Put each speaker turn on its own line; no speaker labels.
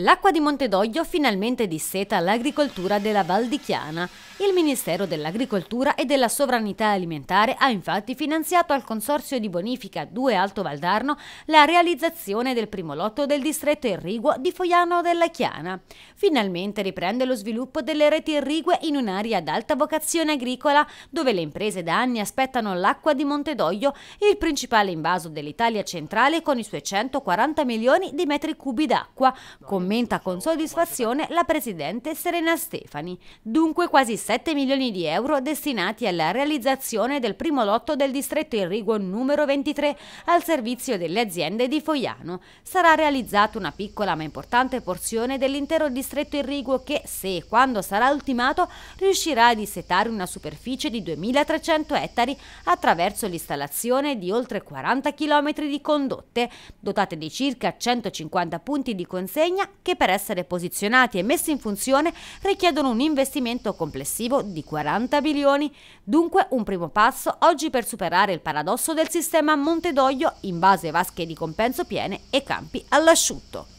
L'acqua di Montedoglio finalmente disseta l'agricoltura della Val di Chiana. Il Ministero dell'Agricoltura e della Sovranità Alimentare ha infatti finanziato al Consorzio di Bonifica 2 Alto Valdarno la realizzazione del primo lotto del distretto irriguo di Foiano della Chiana. Finalmente riprende lo sviluppo delle reti irrigue in un'area ad alta vocazione agricola dove le imprese da anni aspettano l'acqua di Montedoglio, il principale invaso dell'Italia centrale con i suoi 140 milioni di metri cubi d'acqua, con commenta con soddisfazione la presidente Serena Stefani. Dunque quasi 7 milioni di euro destinati alla realizzazione del primo lotto del distretto irriguo numero 23 al servizio delle aziende di Foiano. Sarà realizzata una piccola ma importante porzione dell'intero distretto irriguo che, se e quando sarà ultimato, riuscirà a dissetare una superficie di 2300 ettari attraverso l'installazione di oltre 40 km di condotte, dotate di circa 150 punti di consegna che per essere posizionati e messi in funzione richiedono un investimento complessivo di 40 milioni. Dunque un primo passo oggi per superare il paradosso del sistema Montedoglio in base a vasche di compenso piene e campi all'asciutto.